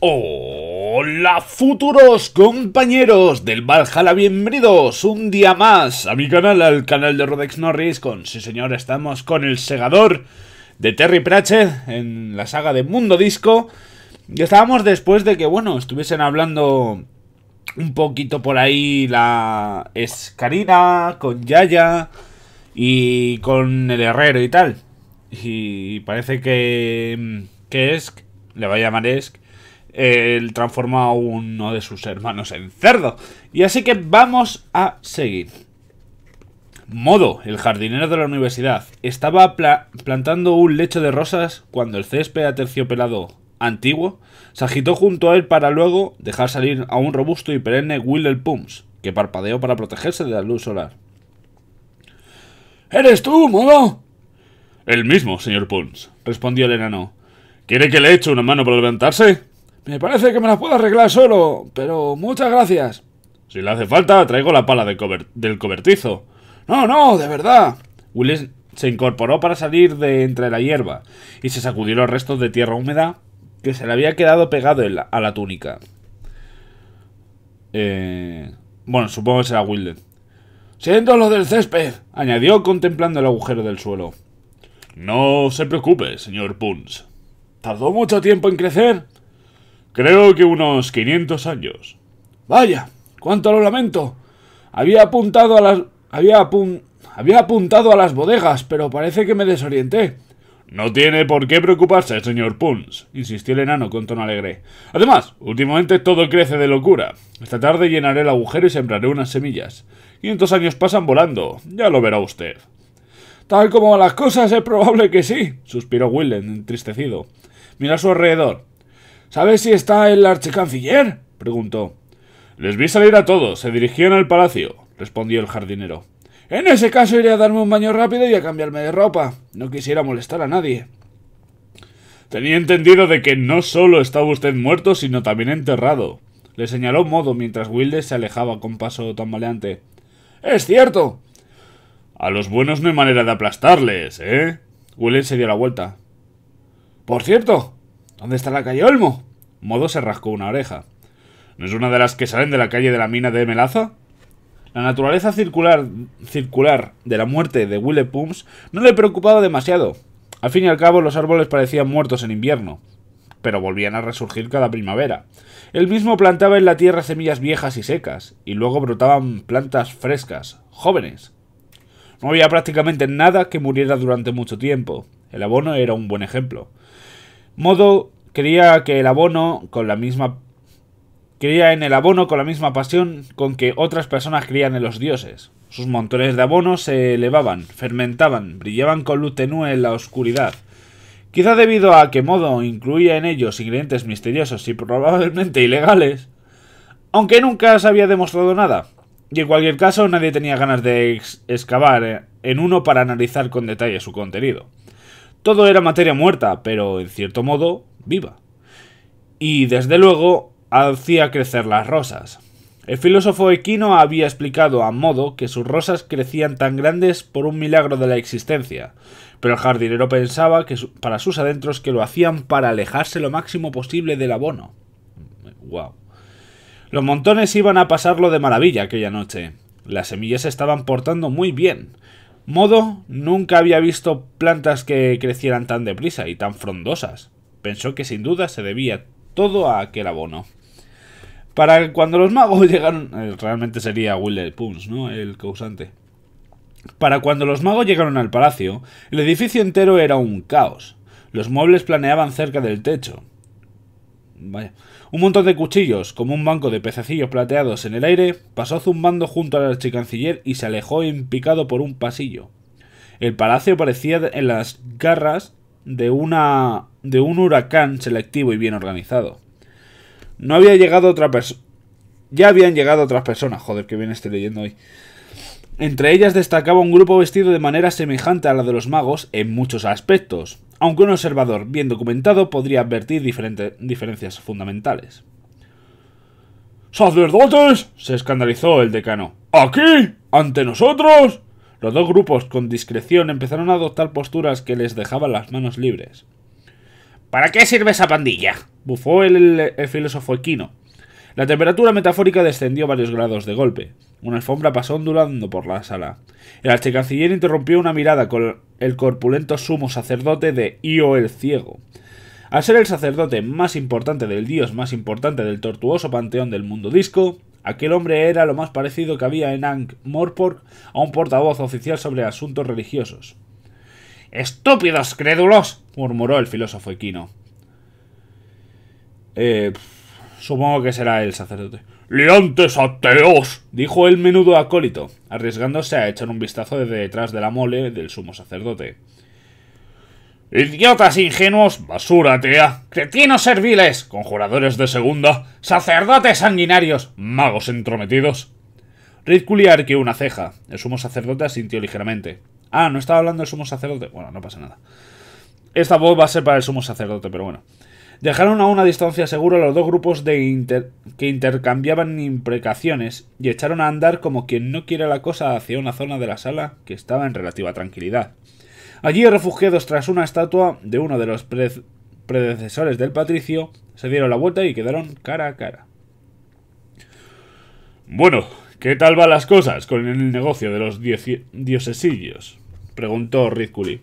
Hola futuros compañeros del Valhalla, bienvenidos un día más a mi canal, al canal de Rodex Norris con, sí señor, estamos con el segador de Terry Pratchett en la saga de Mundo Disco y estábamos después de que, bueno, estuviesen hablando un poquito por ahí la Escarina con Yaya y con el Herrero y tal y parece que, que Esk, le va a llamar Esk él transforma a uno de sus hermanos en cerdo. Y así que vamos a seguir. Modo, el jardinero de la universidad, estaba plantando un lecho de rosas cuando el césped aterciopelado antiguo se agitó junto a él para luego dejar salir a un robusto y perenne Willel Pumps, que parpadeó para protegerse de la luz solar. ¿Eres tú, Modo? El mismo, señor Pumps, respondió el enano. ¿Quiere que le eche una mano para levantarse? Me parece que me las puedo arreglar solo, pero muchas gracias. Si le hace falta, traigo la pala del cobertizo. No, no, de verdad. Willis se incorporó para salir de entre la hierba y se sacudió los restos de tierra húmeda que se le había quedado pegado a la túnica. Eh... Bueno, supongo que será Willis. Siento lo del césped, añadió contemplando el agujero del suelo. No se preocupe, señor Puns. ¿Tardó mucho tiempo en crecer? Creo que unos 500 años. Vaya, cuánto lo lamento. Había apuntado a las... Había, había apuntado a las bodegas, pero parece que me desorienté. No tiene por qué preocuparse, señor Puns, insistió el enano con tono alegre. Además, últimamente todo crece de locura. Esta tarde llenaré el agujero y sembraré unas semillas. 500 años pasan volando, ya lo verá usted. Tal como las cosas, es probable que sí, suspiró Willen entristecido. Mira a su alrededor. ¿Sabes si está el archicanciller? preguntó. Les vi salir a todos, se dirigían al palacio, respondió el jardinero. En ese caso iré a darme un baño rápido y a cambiarme de ropa. No quisiera molestar a nadie. Tenía entendido de que no solo estaba usted muerto, sino también enterrado. Le señaló Modo mientras Wilde se alejaba con paso tambaleante. Es cierto. A los buenos no hay manera de aplastarles, ¿eh? Wilde se dio la vuelta. Por cierto, ¿Dónde está la calle Olmo? Modo se rascó una oreja. ¿No es una de las que salen de la calle de la mina de Melaza? La naturaleza circular, circular de la muerte de Willie Pums no le preocupaba demasiado. Al fin y al cabo, los árboles parecían muertos en invierno, pero volvían a resurgir cada primavera. Él mismo plantaba en la tierra semillas viejas y secas, y luego brotaban plantas frescas, jóvenes. No había prácticamente nada que muriera durante mucho tiempo. El abono era un buen ejemplo. Modo creía que el abono con la misma creía en el abono con la misma pasión con que otras personas creían en los dioses. Sus montones de abono se elevaban, fermentaban, brillaban con luz tenue en la oscuridad. Quizá debido a que Modo incluía en ellos ingredientes misteriosos y probablemente ilegales, aunque nunca se había demostrado nada. Y en cualquier caso nadie tenía ganas de excavar eh, en uno para analizar con detalle su contenido. Todo era materia muerta, pero en cierto modo viva. Y desde luego hacía crecer las rosas. El filósofo Equino había explicado a modo que sus rosas crecían tan grandes por un milagro de la existencia, pero el jardinero pensaba que para sus adentros que lo hacían para alejarse lo máximo posible del abono. Wow. Los montones iban a pasarlo de maravilla aquella noche. Las semillas estaban portando muy bien. Modo nunca había visto plantas que crecieran tan deprisa y tan frondosas. Pensó que sin duda se debía todo a aquel abono. Para cuando los magos llegaron... Eh, realmente sería Will Punz, ¿no? El causante. Para cuando los magos llegaron al palacio, el edificio entero era un caos. Los muebles planeaban cerca del techo, un montón de cuchillos, como un banco de pececillos plateados en el aire, pasó zumbando junto al archicanciller y se alejó en por un pasillo. El palacio parecía en las garras de, una, de un huracán selectivo y bien organizado. No había llegado otra persona. Ya habían llegado otras personas, joder, que bien estoy leyendo hoy. Entre ellas destacaba un grupo vestido de manera semejante a la de los magos en muchos aspectos, aunque un observador bien documentado podría advertir diferencias fundamentales. ¡Sacerdotes! se escandalizó el decano. ¿Aquí? ¿Ante nosotros? Los dos grupos con discreción empezaron a adoptar posturas que les dejaban las manos libres. ¿Para qué sirve esa pandilla? bufó el, filósofo equino. La temperatura metafórica descendió varios grados de golpe. Una alfombra pasó ondulando por la sala. El archicanciller interrumpió una mirada con el corpulento sumo sacerdote de Io el Ciego. Al ser el sacerdote más importante del dios más importante del tortuoso panteón del mundo disco, aquel hombre era lo más parecido que había en Ankh Morpork a un portavoz oficial sobre asuntos religiosos. ¡Estúpidos crédulos! murmuró el filósofo equino. Eh, Supongo que será el sacerdote. ¡Liantes ateos! dijo el menudo acólito, arriesgándose a echar un vistazo desde detrás de la mole del sumo sacerdote. Idiotas ingenuos, basura tía! cretinos serviles, conjuradores de segunda, sacerdotes sanguinarios, magos entrometidos. Ridculi arqueó una ceja. El sumo sacerdote asintió ligeramente. Ah, no estaba hablando el sumo sacerdote. Bueno, no pasa nada. Esta voz va a ser para el sumo sacerdote, pero bueno. Dejaron a una distancia segura los dos grupos de que intercambiaban imprecaciones y echaron a andar como quien no quiere la cosa hacia una zona de la sala que estaba en relativa tranquilidad. Allí, refugiados tras una estatua de uno de los predecesores del patricio, se dieron la vuelta y quedaron cara a cara. Bueno, ¿qué tal van las cosas con el negocio de los diosesillos? preguntó Ridculi.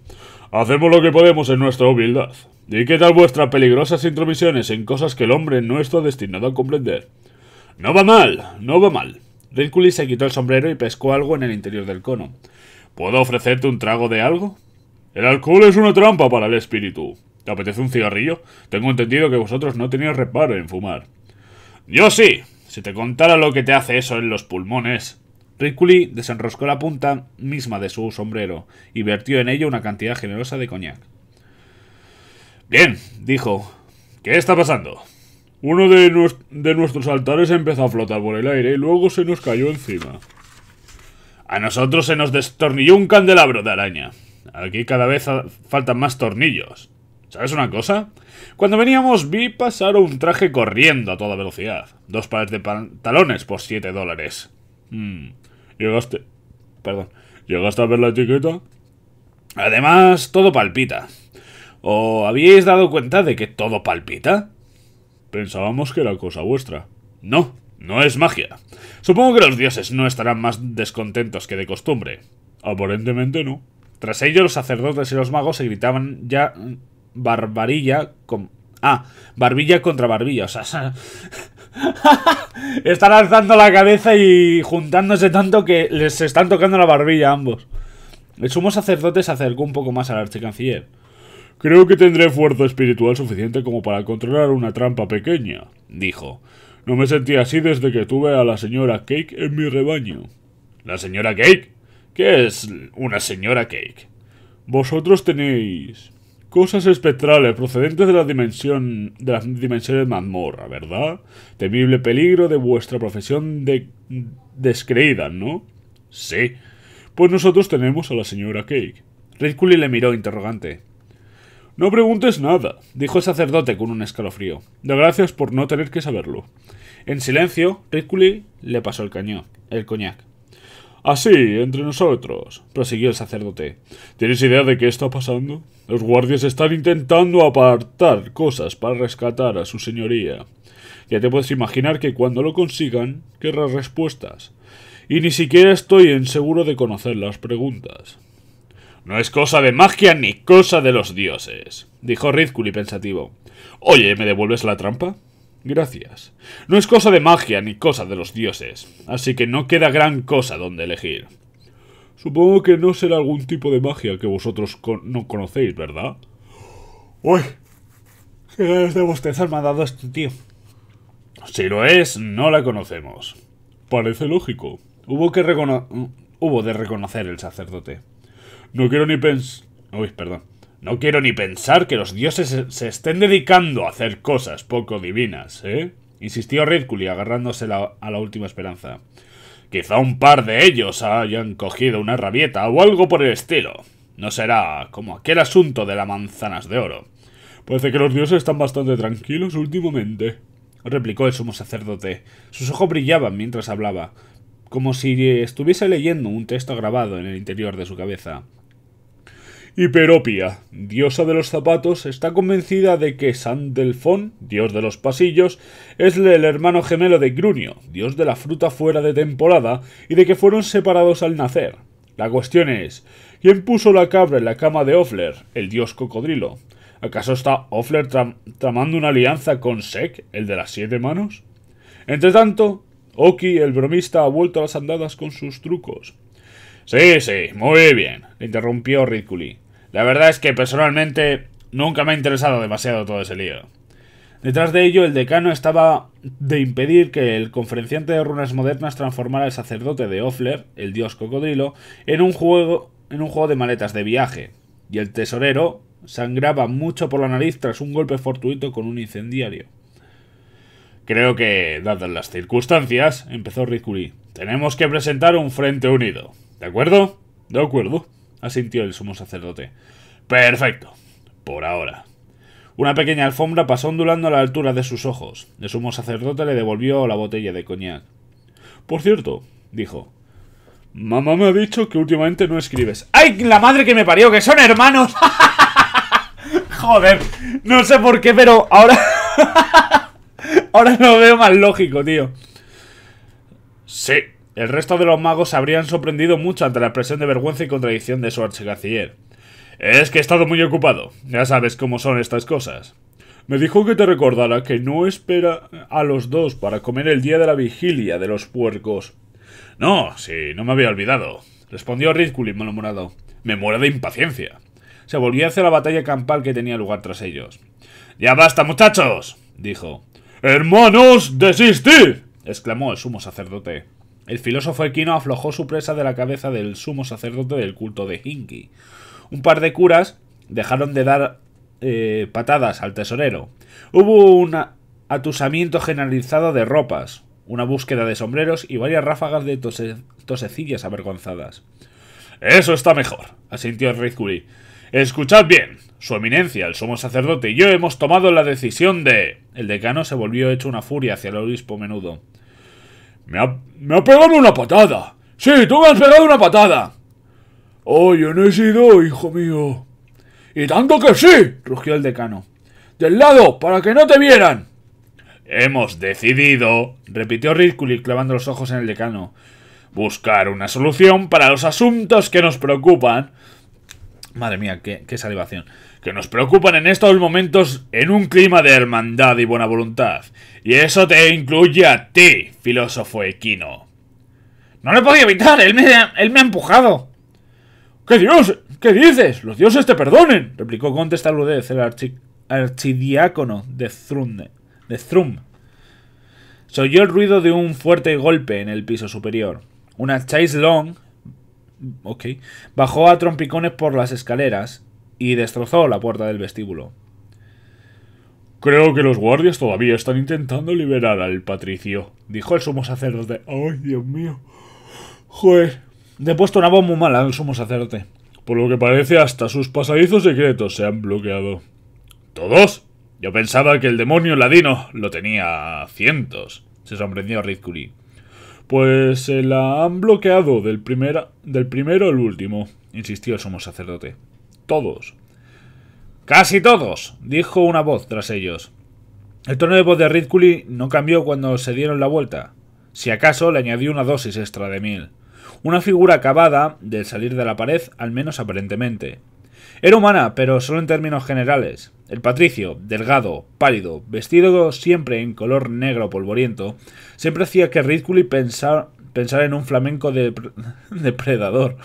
Hacemos lo que podemos en nuestra humildad, ¿Y qué tal vuestras peligrosas intromisiones en cosas que el hombre no está destinado a comprender? No va mal, no va mal. Ridcully se quitó el sombrero y pescó algo en el interior del cono. ¿Puedo ofrecerte un trago de algo? El alcohol es una trampa para el espíritu. ¿Te apetece un cigarrillo? Tengo entendido que vosotros no tenéis reparo en fumar. Yo sí. Si te contara lo que te hace eso en los pulmones. Ridcully desenroscó la punta misma de su sombrero y vertió en ella una cantidad generosa de coñac. Bien, dijo. ¿Qué está pasando? Uno de, nuestros altares empezó a flotar por el aire y luego se nos cayó encima. A nosotros se nos destornilló un candelabro de araña. Aquí cada vez faltan más tornillos. ¿Sabes una cosa? Cuando veníamos vi pasar un traje corriendo a toda velocidad. Dos pares de pantalones por 7 dólares. Hmm. Llegaste... Perdón. ¿Llegaste a ver la etiqueta? Además, todo palpita. ¿O habíais dado cuenta de que todo palpita? Pensábamos que era cosa vuestra. No, no es magia. Supongo que los dioses no estarán más descontentos que de costumbre. Aparentemente no. Tras ello, los sacerdotes y los magos se gritaban ya barbarilla con... Ah, barbilla contra barbilla. O sea, están alzando la cabeza y juntándose tanto que les están tocando la barbilla ambos. El sumo sacerdote se acercó un poco más al archicanciller. Creo que tendré fuerza espiritual suficiente como para controlar una trampa pequeña, dijo. No me sentí así desde que tuve a la señora Cake en mi rebaño. ¿La señora Cake? ¿Qué es una señora Cake? Vosotros tenéis cosas espectrales procedentes de la dimensión de las dimensiones mazmorra, ¿verdad? Temible peligro de vuestra profesión de descreída, ¿no? Sí. Pues nosotros tenemos a la señora Cake. Ridculi le miró interrogante. No preguntes nada, dijo el sacerdote con un escalofrío. de gracias por no tener que saberlo. En silencio, Rículi le pasó el cañón, el coñac. Así, entre nosotros, prosiguió el sacerdote. ¿Tienes idea de qué está pasando? Los guardias están intentando apartar cosas para rescatar a su señoría. Ya te puedes imaginar que cuando lo consigan, querrás respuestas. Y ni siquiera estoy en seguro de conocer las preguntas. No es cosa de magia ni cosa de los dioses, dijo y pensativo. Oye, ¿me devuelves la trampa? Gracias. No es cosa de magia ni cosa de los dioses, así que no queda gran cosa donde elegir. Supongo que no será algún tipo de magia que vosotros no conocéis, ¿verdad? ¡Uy! ¡Qué ganas de bostezar me ha dado este tío! Si lo es, no la conocemos. Parece lógico. Hubo que Hubo de reconocer el sacerdote. No quiero ni pensar... perdón. No quiero ni pensar que los dioses se estén dedicando a hacer cosas poco divinas, ¿eh? Insistió Rículi agarrándose a la última esperanza. Quizá un par de ellos hayan cogido una rabieta o algo por el estilo. No será como aquel asunto de las manzanas de oro. Parece que los dioses están bastante tranquilos últimamente, replicó el sumo sacerdote. Sus ojos brillaban mientras hablaba, como si estuviese leyendo un texto grabado en el interior de su cabeza. Peropia, diosa de los zapatos, está convencida de que Sandelfón, dios de los pasillos, es el hermano gemelo de Grunio, dios de la fruta fuera de temporada, y de que fueron separados al nacer. La cuestión es, ¿quién puso la cabra en la cama de Offler, el dios cocodrilo? ¿Acaso está Offler tramando una alianza con Sek, el de las siete manos? Entre tanto, Oki, el bromista, ha vuelto a las andadas con sus trucos. Sí, sí, muy bien, le interrumpió Riculi. La verdad es que personalmente nunca me ha interesado demasiado todo ese lío. Detrás de ello, el decano estaba de impedir que el conferenciante de runas modernas transformara el sacerdote de Offler, el dios cocodrilo, en un juego, en un juego de maletas de viaje, y el tesorero sangraba mucho por la nariz tras un golpe fortuito con un incendiario. Creo que, dadas las circunstancias, empezó Ricuri, tenemos que presentar un frente unido. ¿De acuerdo? De acuerdo asintió el sumo sacerdote. Perfecto. Por ahora. Una pequeña alfombra pasó ondulando a la altura de sus ojos. El sumo sacerdote le devolvió la botella de coñac. Por cierto, dijo. Mamá me ha dicho que últimamente no escribes. ¡Ay, la madre que me parió! ¡Que son hermanos! Joder, no sé por qué, pero ahora... ahora lo veo más lógico, tío. Sí, el resto de los magos se habrían sorprendido mucho ante la presión de vergüenza y contradicción de su Garcier. Es que he estado muy ocupado. Ya sabes cómo son estas cosas. Me dijo que te recordara que no espera a los dos para comer el día de la vigilia de los puercos. No, sí, no me había olvidado, respondió Ridcully malhumorado. Me muero de impaciencia. Se volvió hacia la batalla campal que tenía lugar tras ellos. ¡Ya basta, muchachos! dijo. ¡Hermanos, desistid! exclamó el sumo sacerdote. El filósofo equino aflojó su presa de la cabeza del sumo sacerdote del culto de Hinki. Un par de curas dejaron de dar eh, patadas al tesorero. Hubo un atusamiento generalizado de ropas, una búsqueda de sombreros y varias ráfagas de tosecillas avergonzadas. Eso está mejor, asintió el Escuchad bien. Su eminencia, el sumo sacerdote y yo hemos tomado la decisión de... El decano se volvió hecho una furia hacia el obispo menudo. Me ha, pegado una patada. Sí, tú me has pegado una patada. Oh, yo no he sido, hijo mío. Y tanto que sí, rugió el decano. Del lado, para que no te vieran. Hemos decidido, repitió Ridculic clavando los ojos en el decano, buscar una solución para los asuntos que nos preocupan. Madre mía, qué, qué salivación que nos preocupan en estos momentos en un clima de hermandad y buena voluntad. Y eso te incluye a ti, filósofo equino. No lo podía evitar, él me, él me ha empujado. ¿Qué dios? ¿Qué dices? Los dioses te perdonen, replicó con testaludez el archidiácono de, Thrum. Se oyó el ruido de un fuerte golpe en el piso superior. Una chaise long bajó a trompicones por las escaleras y destrozó la puerta del vestíbulo. Creo que los guardias todavía están intentando liberar al patricio, dijo el sumo sacerdote. ¡Ay, Dios mío! Joder, le puesto una bomba muy mala al sumo sacerdote. Por lo que parece, hasta sus pasadizos secretos se han bloqueado. ¿Todos? Yo pensaba que el demonio ladino lo tenía cientos, se sorprendió Ridculi. Pues se la han bloqueado del, del primero al último, insistió el sumo sacerdote. Todos. Casi todos, dijo una voz tras ellos. El tono de voz de Ridcully no cambió cuando se dieron la vuelta. Si acaso le añadió una dosis extra de miel. Una figura acabada del salir de la pared, al menos aparentemente. Era humana, pero solo en términos generales. El patricio, delgado, pálido, vestido siempre en color negro polvoriento, siempre hacía que Ridcully pensara, pensar en un flamenco depredador.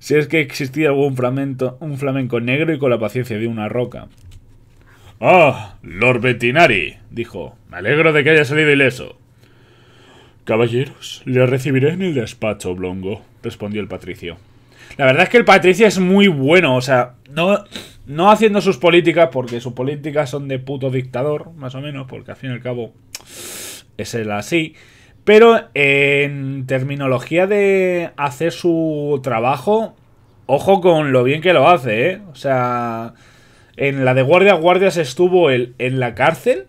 Si es que existía algún flamenco, un flamenco negro y con la paciencia de una roca. ¡Ah! Lord Vetinari, dijo. Me alegro de que haya salido ileso. Caballeros, le recibiré en el despacho, Blongo, respondió el patricio. La verdad es que el patricio es muy bueno, o sea, no, no haciendo sus políticas, porque sus políticas son de puto dictador, más o menos, porque al fin y al cabo es él así. Pero en terminología de hacer su trabajo, ojo con lo bien que lo hace, ¿eh? O sea, en la de guardia guardias estuvo él en la cárcel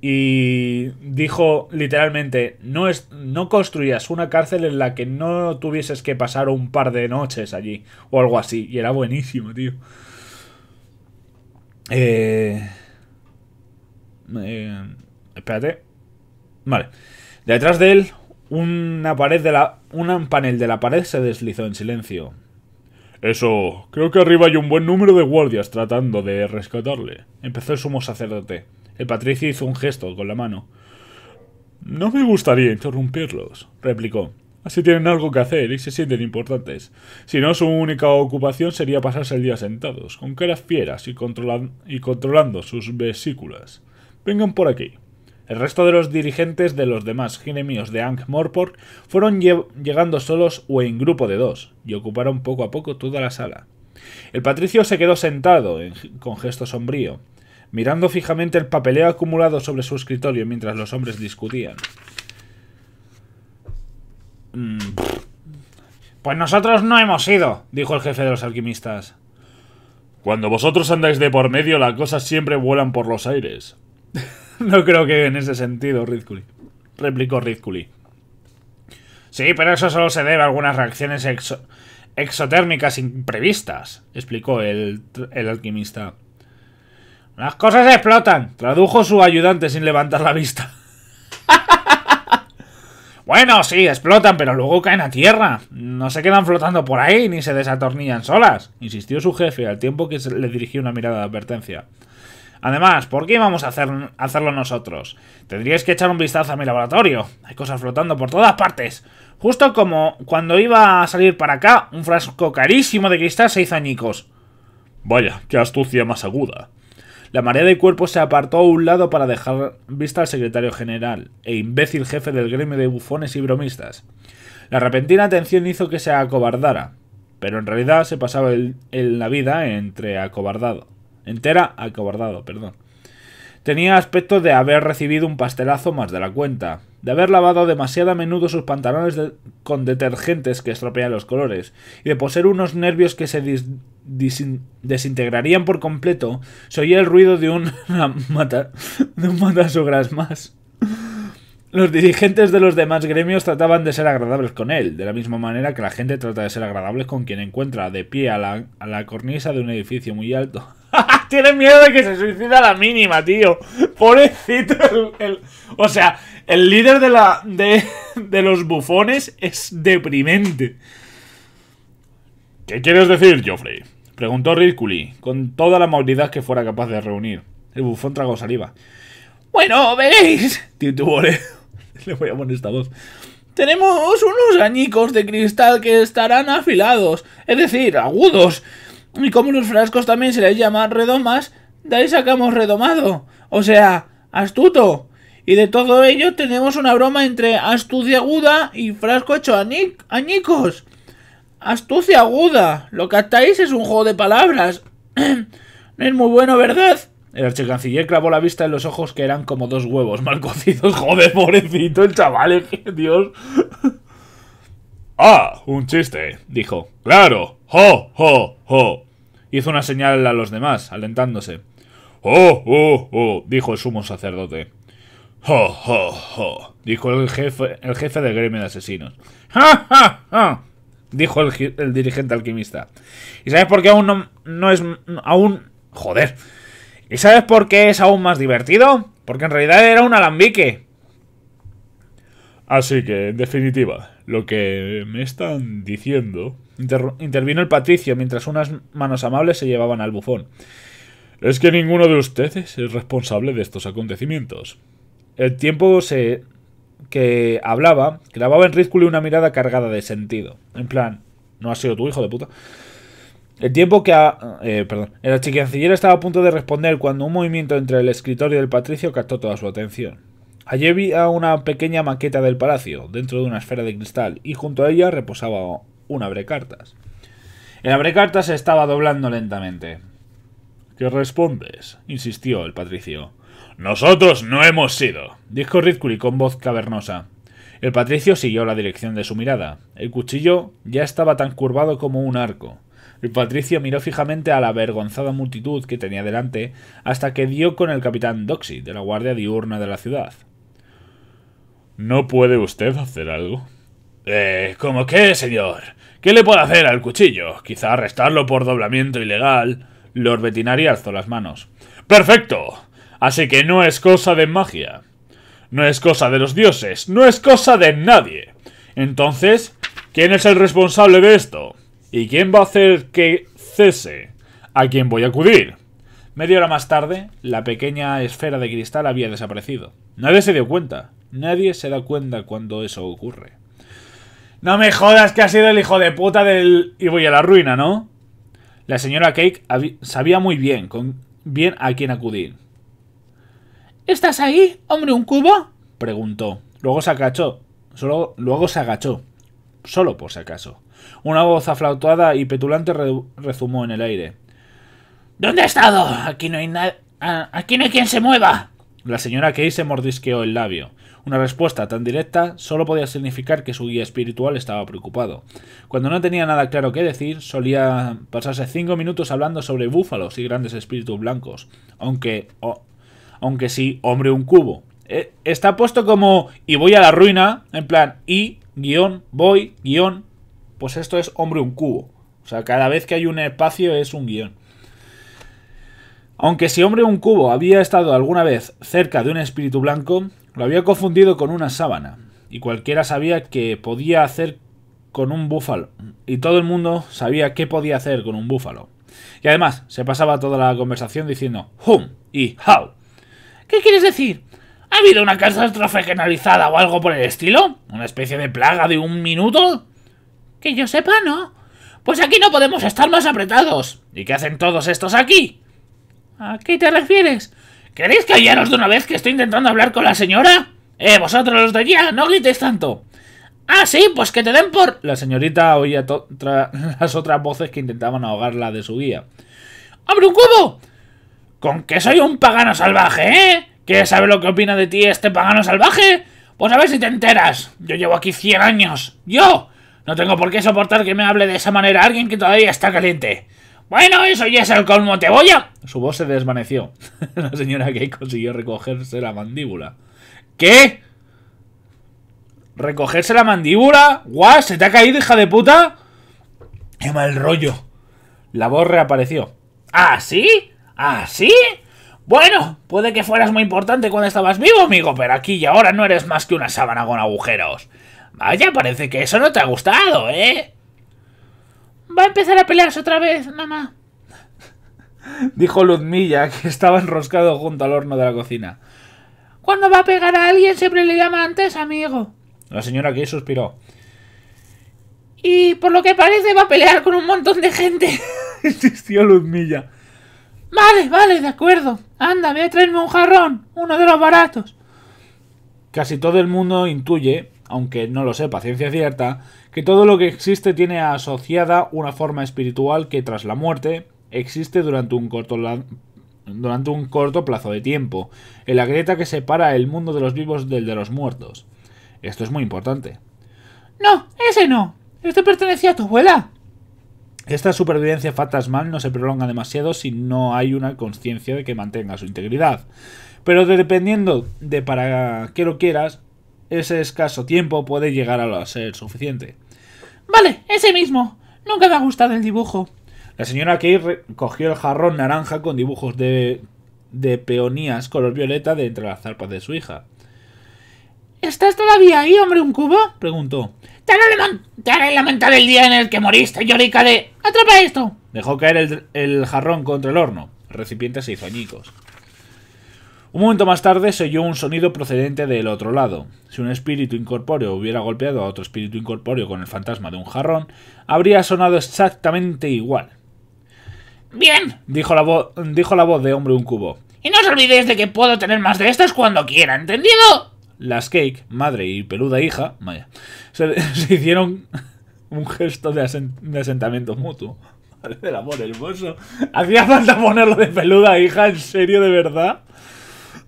y dijo literalmente, no, es, no construyas una cárcel en la que no tuvieses que pasar un par de noches allí o algo así. Y era buenísimo, tío. eh, eh espérate. Vale. Detrás de él, una pared de la, un panel de la pared se deslizó en silencio. Eso, creo que arriba hay un buen número de guardias tratando de rescatarle, empezó el sumo sacerdote. El patricio hizo un gesto con la mano. No me gustaría interrumpirlos, replicó. Así tienen algo que hacer y se sienten importantes. Si no, su única ocupación sería pasarse el día sentados, con caras fieras y, y controlando sus vesículas. Vengan por aquí. El resto de los dirigentes de los demás gremios de Ankh Morpork fueron llegando solos o en grupo de dos, y ocuparon poco a poco toda la sala. El patricio se quedó sentado, con gesto sombrío, mirando fijamente el papeleo acumulado sobre su escritorio mientras los hombres discutían. Mm, pues nosotros no hemos ido, dijo el jefe de los alquimistas. Cuando vosotros andáis de por medio, las cosas siempre vuelan por los aires. no creo que en ese sentido, Ridculi. Replicó Ridculi. Sí, pero eso solo se debe a algunas reacciones exotérmicas imprevistas, explicó el, el alquimista. Las cosas explotan, tradujo su ayudante sin levantar la vista. Bueno, sí, explotan, pero luego caen a tierra. No se quedan flotando por ahí ni se desatornillan solas, insistió su jefe al tiempo que le dirigió una mirada de advertencia. Además, ¿por qué vamos a hacerlo nosotros? Tendríais que echar un vistazo a mi laboratorio. Hay cosas flotando por todas partes. Justo como cuando iba a salir para acá, un frasco carísimo de cristal se hizo añicos. Vaya, qué astucia más aguda. La marea de cuerpos se apartó a un lado para dejar vista al secretario general e imbécil jefe del gremio de bufones y bromistas. La repentina atención hizo que se acobardara, pero en realidad se pasaba la vida entre acobardado entera acobardado, perdón. Tenía aspecto de haber recibido un pastelazo más de la cuenta, de haber lavado demasiado a menudo sus pantalones con detergentes que estropean los colores, y de poseer unos nervios que se desintegrarían por completo, se oía el ruido de un, de un matasogras más. Los dirigentes de los demás gremios trataban de ser agradables con él, de la misma manera que la gente trata de ser agradables con quien encuentra de pie a la, a la cornisa de un edificio muy alto. Tiene miedo de que se suicida a la mínima, tío. Pobrecito. El, o sea, el líder de, la, de, de los bufones es deprimente. ¿Qué quieres decir, Geoffrey? Preguntó Ridcully, con toda la movilidad que fuera capaz de reunir. El bufón tragó saliva. Bueno, veréis, titubeó Le voy a poner esta voz. Tenemos unos añicos de cristal que estarán afilados, es decir, agudos. Y como los frascos también se les llama redomas, de ahí sacamos redomado, o sea, astuto. Y de todo ello tenemos una broma entre astucia aguda y frasco hecho añicos. Astucia aguda, lo que estáis es un juego de palabras. no es muy bueno, ¿verdad? El archicanciller clavó la vista en los ojos que eran como dos huevos mal cocidos. Joder, pobrecito el chaval, eh, Dios. Ah, un chiste, dijo. Claro, jo, jo, jo. Hizo una señal a los demás, alentándose. Oh, oh, oh, dijo el sumo sacerdote. Jo, jo, jo, dijo el jefe, el jefe del gremio de asesinos. Ja, ja, ja, dijo el, dirigente alquimista. ¿Y sabes por qué aún no, no es... aún... joder... ¿Y sabes por qué es aún más divertido? Porque en realidad era un alambique. Así que, en definitiva, lo que me están diciendo... intervino el patricio mientras unas manos amables se llevaban al bufón. Es que ninguno de ustedes es responsable de estos acontecimientos. El tiempo se... que hablaba clavaba en Rizkuli una mirada cargada de sentido. En plan, no ha sido tu hijo de puta. El tiempo que ha, eh, perdón, el archiquiancillero estaba a punto de responder cuando un movimiento entre el escritorio y el patricio captó toda su atención. Allí había una pequeña maqueta del palacio, dentro de una esfera de cristal, y junto a ella reposaba un abrecartas. El abrecartas se estaba doblando lentamente. ¿Qué respondes? insistió el patricio. Nosotros no hemos sido, dijo Ridgely con voz cavernosa. El patricio siguió la dirección de su mirada. El cuchillo ya estaba tan curvado como un arco. El patricio miró fijamente a la avergonzada multitud que tenía delante hasta que dio con el capitán Doxy, de la guardia diurna de la ciudad. ¿No puede usted hacer algo? Eh, ¿cómo qué, señor? ¿Qué le puedo hacer al cuchillo? Quizá arrestarlo por doblamiento ilegal. Lord Vetinari alzó las manos. ¡Perfecto! Así que no es cosa de magia. No es cosa de los dioses. No es cosa de nadie. Entonces, ¿quién es el responsable de esto? ¿Y quién va a hacer que cese? ¿A quién voy a acudir? Media hora más tarde, la pequeña esfera de cristal había desaparecido. Nadie se dio cuenta. Nadie se da cuenta cuando eso ocurre. No me jodas que ha sido el hijo de puta del... Y voy a la ruina, ¿no? La señora Cake sabía muy bien, con bien a quién acudir. ¿Estás ahí, hombre, un cubo? Preguntó. Luego se agachó. Solo, luego se agachó. Solo por si acaso. Una voz aflautada y petulante rezumó en el aire. ¿Dónde ha estado? Aquí no hay nada. Ah, aquí no hay quien se mueva. La señora Kay se mordisqueó el labio. Una respuesta tan directa solo podía significar que su guía espiritual estaba preocupado. Cuando no tenía nada claro que decir, solía pasarse cinco minutos hablando sobre búfalos y grandes espíritus blancos. Aunque. aunque sí, hombre, un cubo. E, está puesto como. Y voy a la ruina. En plan, y. Guión, voy, guión, pues esto es hombre un cubo. O sea, cada vez que hay un espacio es un guión. Aunque si hombre un cubo había estado alguna vez cerca de un espíritu blanco, lo había confundido con una sábana. Y cualquiera sabía que podía hacer con un búfalo. Y todo el mundo sabía qué podía hacer con un búfalo. Y además, se pasaba toda la conversación diciendo Hum y how. ¿Qué quieres decir? ¿Ha habido una catástrofe generalizada o algo por el estilo? ¿Una especie de plaga de un minuto? Que yo sepa, ¿no? Pues aquí no podemos estar más apretados. ¿Y qué hacen todos estos aquí? ¿A qué te refieres? ¿Queréis que callaros de una vez que estoy intentando hablar con la señora? Eh, vosotros los de allá, no gritéis tanto. Ah, sí, pues que te den por... La señorita oía las otras voces que intentaban ahogarla de su guía. ¡Abre un cubo! Con que soy un pagano salvaje, ¿eh? ¿Quieres sabe lo que opina de ti este pagano salvaje? Pues a ver si te enteras. Yo llevo aquí 100 años. ¡Yo! No tengo por qué soportar que me hable de esa manera alguien que todavía está caliente. Bueno, eso ya es el colmo, te voy a... Su voz se desvaneció. la señora gay consiguió recogerse la mandíbula. ¿Qué? ¿Recogerse la mandíbula? ¿Guau? ¿Se te ha caído, hija de puta? ¡Qué mal rollo! La voz reapareció. ¿Ah, sí? ¿Ah, sí? Bueno, puede que fueras muy importante cuando estabas vivo, amigo, pero aquí y ahora no eres más que una sábana con agujeros. Vaya, parece que eso no te ha gustado, ¿eh? Va a empezar a pelearse otra vez, mamá. Dijo Ludmilla, que estaba enroscado junto al horno de la cocina. Cuando va a pegar a alguien siempre le llama antes amigo. La señora aquí suspiró. Y por lo que parece va a pelear con un montón de gente. Insistió Ludmilla. Vale, vale, de acuerdo. Anda, ve a traerme un jarrón, uno de los baratos. Casi todo el mundo intuye aunque no lo sepa ciencia cierta, que todo lo que existe tiene asociada una forma espiritual que tras la muerte existe durante un corto durante un corto plazo de tiempo, en la grieta que separa el mundo de los vivos del de los muertos. Esto es muy importante. No, ese no. Este pertenecía a tu abuela. Esta supervivencia fantasmal no se prolonga demasiado si no hay una conciencia de que mantenga su integridad. Pero dependiendo de para qué lo quieras, ese escaso tiempo puede llegar a ser suficiente. Vale, ese mismo. Nunca me ha gustado el dibujo. La señora Kay cogió el jarrón naranja con dibujos de, de peonías color violeta de entre las zarpas de su hija. ¿Estás todavía ahí, hombre, un cubo? preguntó. Te haré, lamentar el día en el que moriste, llorica de... ¡Atrapa esto! Dejó caer el, el jarrón contra el horno. Recipientes recipiente se añicos. Un momento más tarde se oyó un sonido procedente del otro lado. Si un espíritu incorpóreo hubiera golpeado a otro espíritu incorpóreo con el fantasma de un jarrón, habría sonado exactamente igual. Bien, dijo la, voz, dijo la voz de hombre un cubo. Y no os olvidéis de que puedo tener más de estas cuando quiera, ¿entendido? Las Cake, madre y peluda hija, se, hicieron un gesto de, asentamiento mutuo. —¡El amor hermoso. Hacía falta ponerlo de peluda hija, en serio, de verdad.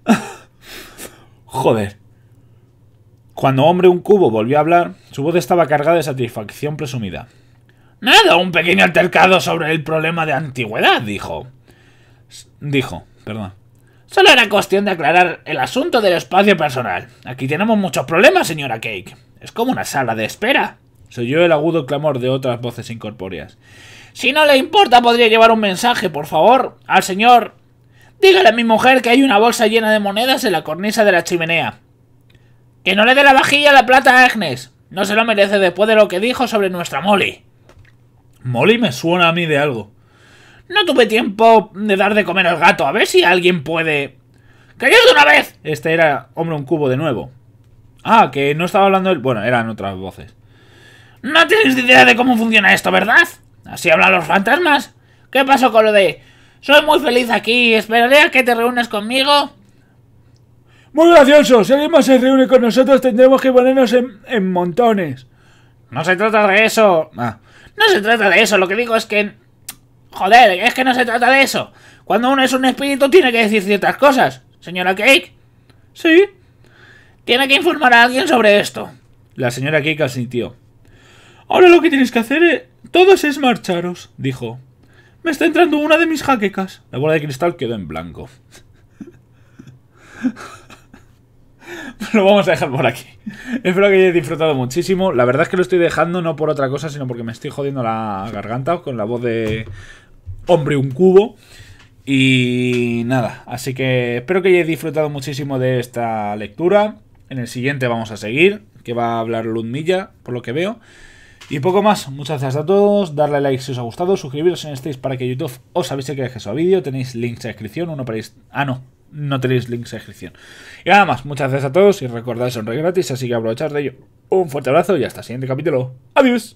Joder. Cuando Hombre un Cubo volvió a hablar, su voz estaba cargada de satisfacción presumida. Nada, un pequeño altercado sobre el problema de antigüedad, dijo. dijo, perdón. Solo era cuestión de aclarar el asunto del espacio personal. Aquí tenemos muchos problemas, señora Cake. Es como una sala de espera. Se oyó el agudo clamor de otras voces incorpóreas. Si no le importa, podría llevar un mensaje, por favor, al señor Dígale a mi mujer que hay una bolsa llena de monedas en la cornisa de la chimenea. Que no le dé la vajilla a la plata a Agnes. No se lo merece después de lo que dijo sobre nuestra Molly. Molly me suena a mí de algo. No tuve tiempo de dar de comer al gato. A ver si alguien puede... ¡Cállate una vez! Este era Hombre un Cubo de nuevo. Ah, que no estaba hablando él. Bueno, eran otras voces. No tienes idea de cómo funciona esto, ¿verdad? Así hablan los fantasmas. ¿Qué pasó con lo de... Soy muy feliz aquí, esperaré a que te reúnas conmigo. Muy gracioso, si alguien más se reúne con nosotros tendremos que ponernos en, montones. No se trata de eso. Ah. No se trata de eso, lo que digo es que... Joder, es que no se trata de eso. Cuando uno es un espíritu tiene que decir ciertas cosas. Señora Cake. Sí. Tiene que informar a alguien sobre esto. La señora Cake asintió. Ahora lo que tienes que hacer, es... Eh, todos es marcharos, dijo. Me está entrando una de mis jaquecas. La bola de cristal quedó en blanco. lo vamos a dejar por aquí. Espero que hayáis disfrutado muchísimo. La verdad es que lo estoy dejando no por otra cosa, sino porque me estoy jodiendo la garganta con la voz de hombre un cubo. Y nada, así que espero que hayáis disfrutado muchísimo de esta lectura. En el siguiente vamos a seguir, que va a hablar Ludmilla, por lo que veo. Y poco más, muchas gracias a todos, darle like si os ha gustado, suscribiros en estáis para que YouTube os avise que dejéis su vídeo, tenéis links en descripción, uno para... Ah, no, no tenéis links en descripción. Y nada más, muchas gracias a todos y recordad sonreír gratis, así que aprovechad de ello. Un fuerte abrazo y hasta el siguiente capítulo. Adiós.